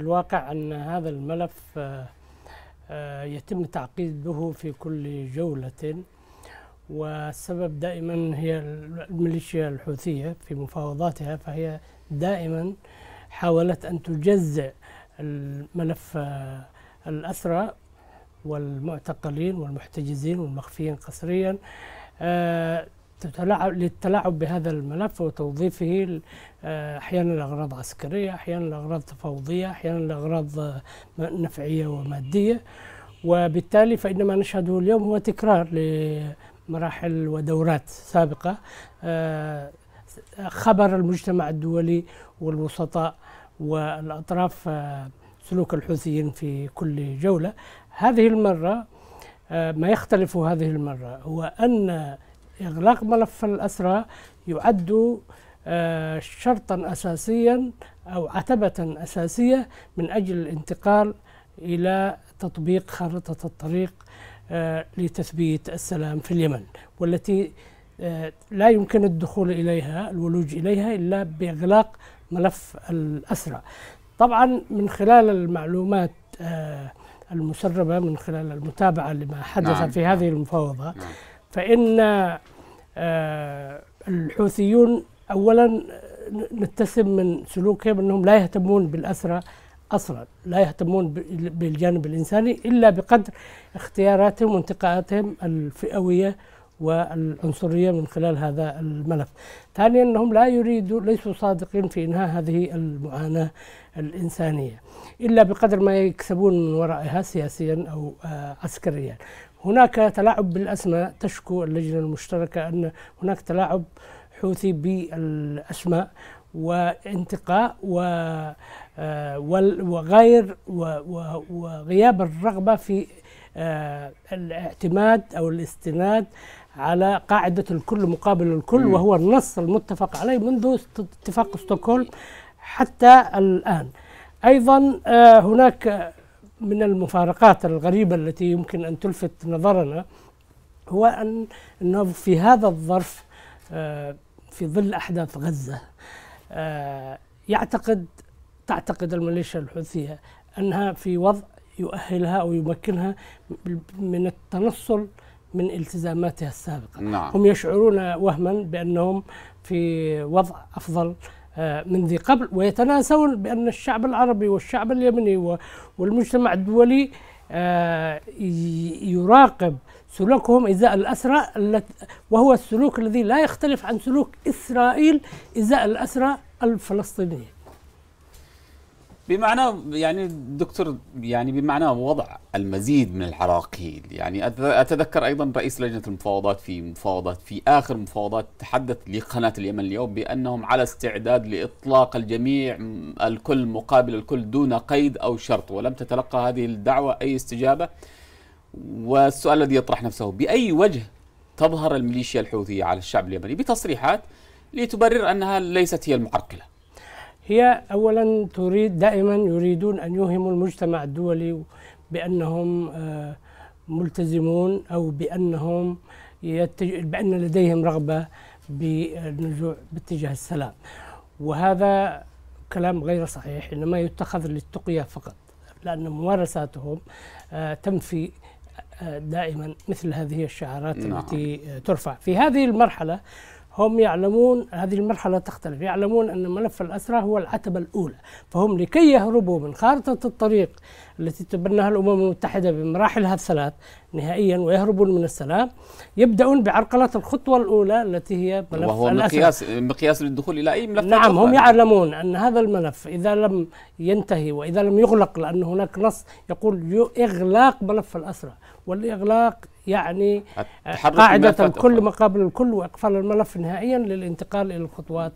الواقع أن هذا الملف آه، آه، يتم تعقيد به في كل جولة والسبب دائما هي الميليشيا الحوثية في مفاوضاتها فهي دائما حاولت أن تجزع الملف آه، الأسرى والمعتقلين والمحتجزين والمخفيين قسريا للتلاعب بهذا الملف وتوظيفه آه، احيانا لاغراض عسكريه، احيانا لاغراض تفاوضيه، احيانا لاغراض آه، نفعيه وماديه. وبالتالي فإن ما نشهده اليوم هو تكرار لمراحل ودورات سابقة آه، خبر المجتمع الدولي والوسطاء والأطراف سلوك الحوثيين في كل جولة هذه المرة ما يختلف هذه المرة هو أن إغلاق ملف الأسرى يعد آه، شرطا أساسيا أو عتبة أساسية من أجل الانتقال إلى تطبيق خارطة الطريق آه، لتثبيت السلام في اليمن والتي آه، لا يمكن الدخول إليها الولوج إليها إلا بإغلاق ملف الأسرى طبعا من خلال المعلومات المسربة من خلال المتابعة لما حدث نعم. في هذه نعم. المفاوضة نعم. فإن آه، الحوثيون أولا نتسم من سلوكهم أنهم لا يهتمون بالأسرة أصلا لا يهتمون بالجانب الإنساني إلا بقدر اختياراتهم وانتقاءاتهم الفئوية والعنصرية من خلال هذا الملف ثانيا أنهم لا يريدوا ليسوا صادقين في إنهاء هذه المعاناة الإنسانية إلا بقدر ما يكسبون من ورائها سياسيا أو آه، عسكريا هناك تلاعب بالأسماء تشكو اللجنة المشتركة أن هناك تلاعب حوثي بالأسماء وانتقاء و آه، وغير وغياب الرغبة في آه، الاعتماد أو الاستناد على قاعدة الكل مقابل الكل وهو النص المتفق عليه منذ اتفاق ستوكهولم حتى الآن أيضا آه، هناك من المفارقات الغريبة التي يمكن أن تلفت نظرنا هو أن أنه في هذا الظرف آه، في ظل أحداث غزة يعتقد تعتقد الميليشيا الحوثية أنها في وضع يؤهلها أو يمكنها من التنصل من التزاماتها السابقة نعم. هم يشعرون وهما بأنهم في وضع أفضل آه، من ذي قبل ويتناسون بأن الشعب العربي والشعب اليمني والمجتمع الدولي آه، يراقب سلوكهم إزاء الأسرى وهو السلوك الذي لا يختلف عن سلوك إسرائيل إزاء الأسرى الفلسطينية بمعنى يعني دكتور يعني بمعنى وضع المزيد من العراقيل يعني اتذكر ايضا رئيس لجنه المفاوضات في مفاوضات في اخر مفاوضات تحدث لقناه اليمن اليوم بانهم على استعداد لاطلاق الجميع الكل مقابل الكل دون قيد او شرط ولم تتلقى هذه الدعوه اي استجابه والسؤال الذي يطرح نفسه باي وجه تظهر الميليشيا الحوثيه على الشعب اليمني بتصريحات لتبرر انها ليست هي المعرقله هي أولا تريد دائما يريدون أن يوهموا المجتمع الدولي بأنهم آه، ملتزمون أو بأنهم يتج... بأن لديهم رغبة بالنزوع باتجاه السلام وهذا كلام غير صحيح إنما يتخذ للتقية فقط لأن ممارساتهم آه، تنفي آه، دائما مثل هذه الشعارات نعم. التي ترفع في هذه المرحلة هم يعلمون هذه المرحلة تختلف يعلمون أن ملف الأسرى هو العتبة الأولى فهم لكي يهربوا من خارطة الطريق التي تبناها الأمم المتحدة بمراحلها الثلاث نهائيا ويهربون من السلام يبدأون بعرقلة الخطوة الأولى التي هي ملف وهو مقياس مقياس للدخول إلى أي ملف نعم هم يعلمون أن هذا الملف إذا لم ينتهي وإذا لم يغلق لأن هناك نص يقول إغلاق ملف الأسرى والإغلاق يعني قاعدة الكل مقابل الكل وإقفال الملف نهائيا للانتقال إلى الخطوات